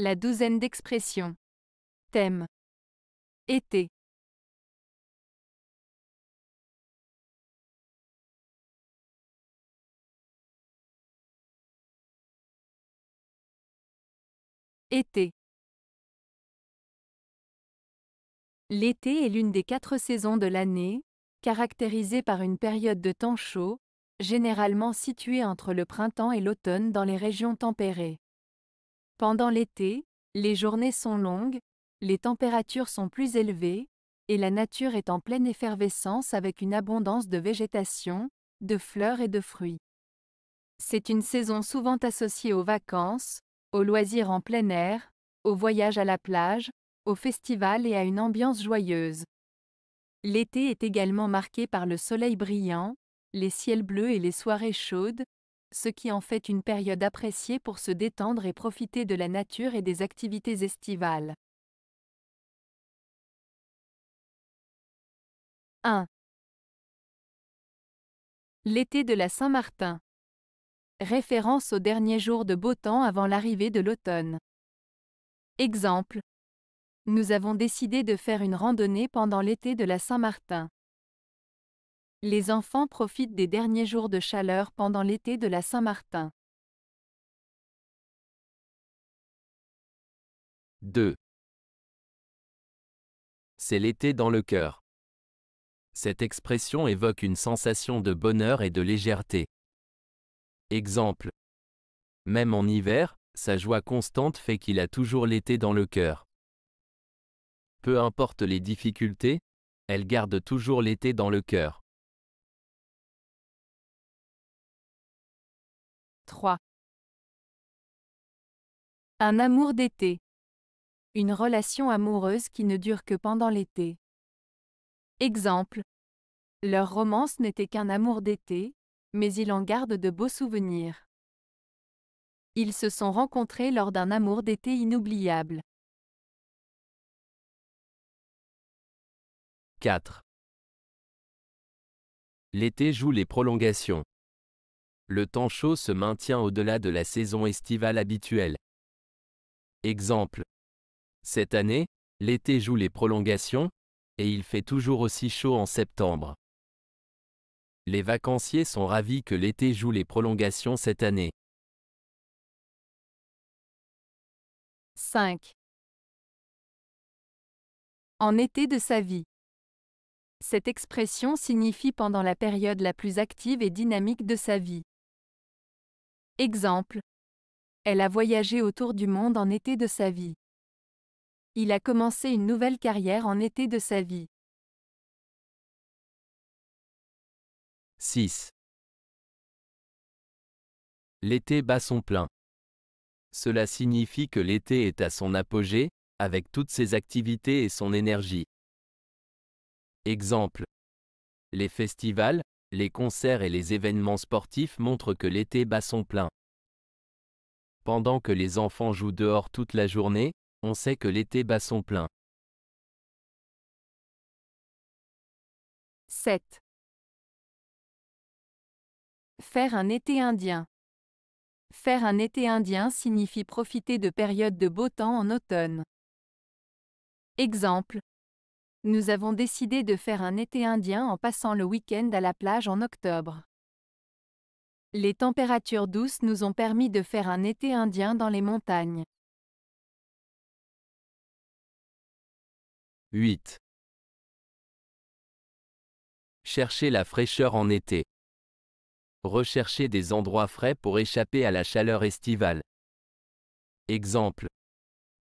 La douzaine d'expressions. Thème. Été. Été. L'été est l'une des quatre saisons de l'année, caractérisée par une période de temps chaud, généralement située entre le printemps et l'automne dans les régions tempérées. Pendant l'été, les journées sont longues, les températures sont plus élevées, et la nature est en pleine effervescence avec une abondance de végétation, de fleurs et de fruits. C'est une saison souvent associée aux vacances, aux loisirs en plein air, aux voyages à la plage, aux festivals et à une ambiance joyeuse. L'été est également marqué par le soleil brillant, les ciels bleus et les soirées chaudes, ce qui en fait une période appréciée pour se détendre et profiter de la nature et des activités estivales. 1. L'été de la Saint-Martin. Référence aux derniers jours de beau temps avant l'arrivée de l'automne. Exemple. Nous avons décidé de faire une randonnée pendant l'été de la Saint-Martin. Les enfants profitent des derniers jours de chaleur pendant l'été de la Saint-Martin. 2. C'est l'été dans le cœur. Cette expression évoque une sensation de bonheur et de légèreté. Exemple. Même en hiver, sa joie constante fait qu'il a toujours l'été dans le cœur. Peu importe les difficultés, elle garde toujours l'été dans le cœur. 3. Un amour d'été. Une relation amoureuse qui ne dure que pendant l'été. Exemple. Leur romance n'était qu'un amour d'été, mais ils en garde de beaux souvenirs. Ils se sont rencontrés lors d'un amour d'été inoubliable. 4. L'été joue les prolongations le temps chaud se maintient au-delà de la saison estivale habituelle. Exemple. Cette année, l'été joue les prolongations, et il fait toujours aussi chaud en septembre. Les vacanciers sont ravis que l'été joue les prolongations cette année. 5. En été de sa vie. Cette expression signifie pendant la période la plus active et dynamique de sa vie. Exemple. Elle a voyagé autour du monde en été de sa vie. Il a commencé une nouvelle carrière en été de sa vie. 6. L'été bat son plein. Cela signifie que l'été est à son apogée, avec toutes ses activités et son énergie. Exemple. Les festivals, les concerts et les événements sportifs montrent que l'été bat son plein. Pendant que les enfants jouent dehors toute la journée, on sait que l'été bat son plein. 7. Faire un été indien. Faire un été indien signifie profiter de périodes de beau temps en automne. Exemple, nous avons décidé de faire un été indien en passant le week-end à la plage en octobre. Les températures douces nous ont permis de faire un été indien dans les montagnes. 8. Chercher la fraîcheur en été. Rechercher des endroits frais pour échapper à la chaleur estivale. Exemple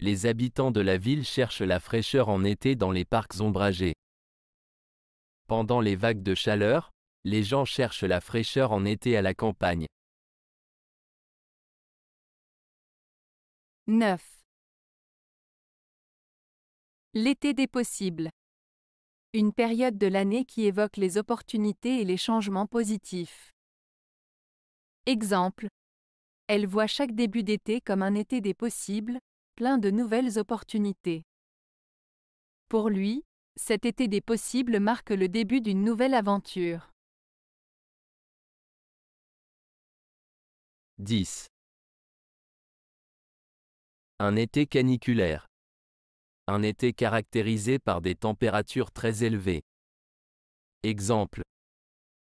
les habitants de la ville cherchent la fraîcheur en été dans les parcs ombragés. Pendant les vagues de chaleur, les gens cherchent la fraîcheur en été à la campagne. 9. L'été des possibles. Une période de l'année qui évoque les opportunités et les changements positifs. Exemple. Elle voit chaque début d'été comme un été des possibles, plein de nouvelles opportunités. Pour lui, cet été des possibles marque le début d'une nouvelle aventure. 10. Un été caniculaire. Un été caractérisé par des températures très élevées. Exemple.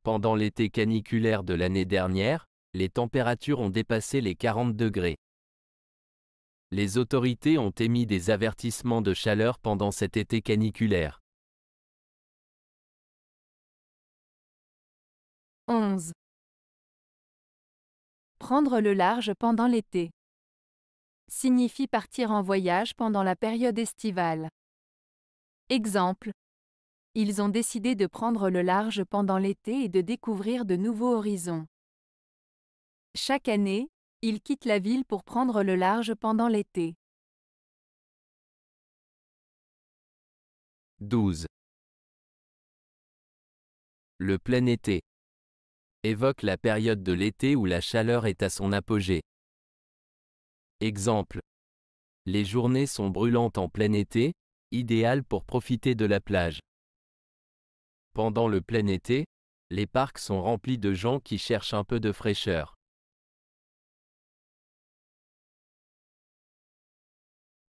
Pendant l'été caniculaire de l'année dernière, les températures ont dépassé les 40 degrés les autorités ont émis des avertissements de chaleur pendant cet été caniculaire. 11. Prendre le large pendant l'été signifie partir en voyage pendant la période estivale. Exemple. Ils ont décidé de prendre le large pendant l'été et de découvrir de nouveaux horizons. Chaque année, il quitte la ville pour prendre le large pendant l'été. 12. Le plein été. Évoque la période de l'été où la chaleur est à son apogée. Exemple. Les journées sont brûlantes en plein été, idéal pour profiter de la plage. Pendant le plein été, les parcs sont remplis de gens qui cherchent un peu de fraîcheur.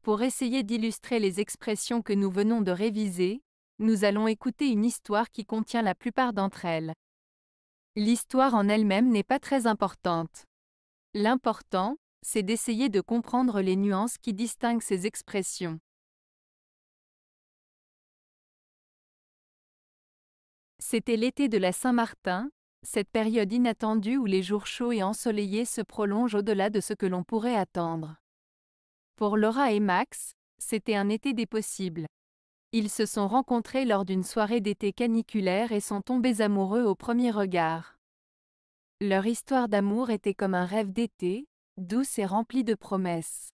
Pour essayer d'illustrer les expressions que nous venons de réviser, nous allons écouter une histoire qui contient la plupart d'entre elles. L'histoire en elle-même n'est pas très importante. L'important, c'est d'essayer de comprendre les nuances qui distinguent ces expressions. C'était l'été de la Saint-Martin, cette période inattendue où les jours chauds et ensoleillés se prolongent au-delà de ce que l'on pourrait attendre. Pour Laura et Max, c'était un été des possibles. Ils se sont rencontrés lors d'une soirée d'été caniculaire et sont tombés amoureux au premier regard. Leur histoire d'amour était comme un rêve d'été, douce et rempli de promesses.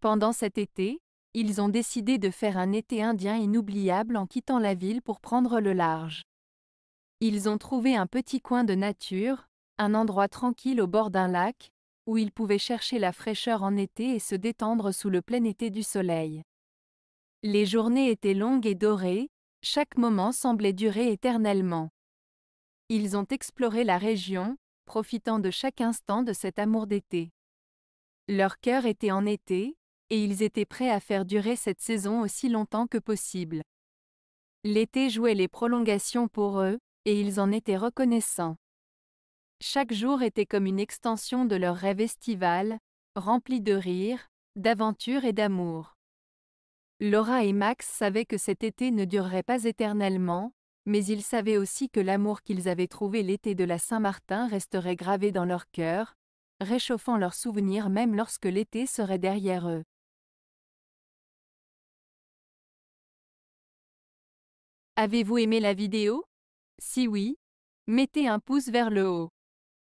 Pendant cet été, ils ont décidé de faire un été indien inoubliable en quittant la ville pour prendre le large. Ils ont trouvé un petit coin de nature, un endroit tranquille au bord d'un lac, où ils pouvaient chercher la fraîcheur en été et se détendre sous le plein été du soleil. Les journées étaient longues et dorées, chaque moment semblait durer éternellement. Ils ont exploré la région, profitant de chaque instant de cet amour d'été. Leur cœur était en été, et ils étaient prêts à faire durer cette saison aussi longtemps que possible. L'été jouait les prolongations pour eux, et ils en étaient reconnaissants. Chaque jour était comme une extension de leur rêve estival, rempli de rires, d'aventures et d'amour. Laura et Max savaient que cet été ne durerait pas éternellement, mais ils savaient aussi que l'amour qu'ils avaient trouvé l'été de la Saint-Martin resterait gravé dans leur cœur, réchauffant leurs souvenirs même lorsque l'été serait derrière eux. Avez-vous aimé la vidéo Si oui, mettez un pouce vers le haut.